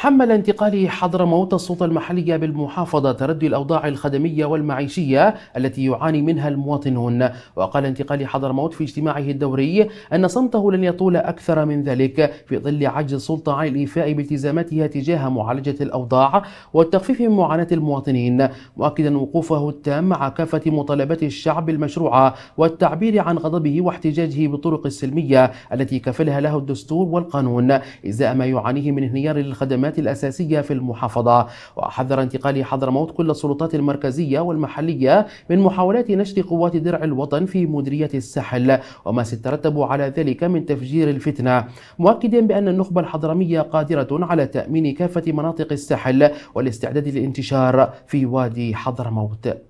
حمل انتقاله حضرموت السلطة المحلية بالمحافظة تردي الأوضاع الخدمية والمعيشية التي يعاني منها المواطنون وقال انتقال حضرموت في اجتماعه الدوري أن صمته لن يطول أكثر من ذلك في ظل عجز السلطة عن الإيفاء بالتزاماتها تجاه معالجة الأوضاع والتخفيف من معاناة المواطنين مؤكدا وقوفه التام مع كافة مطالبات الشعب المشروعة والتعبير عن غضبه واحتجاجه بالطرق السلمية التي كفلها له الدستور والقانون إزاء ما يعانيه من انهيار الخدمات الخدمات الأساسية في المحافظة وحذر انتقال حضرموت كل السلطات المركزية والمحلية من محاولات نشر قوات درع الوطن في مديرية الساحل وما سيترتب على ذلك من تفجير الفتنة مؤكدا بأن النخبة الحضرمية قادرة على تأمين كافة مناطق الساحل والاستعداد للانتشار في وادي حضرموت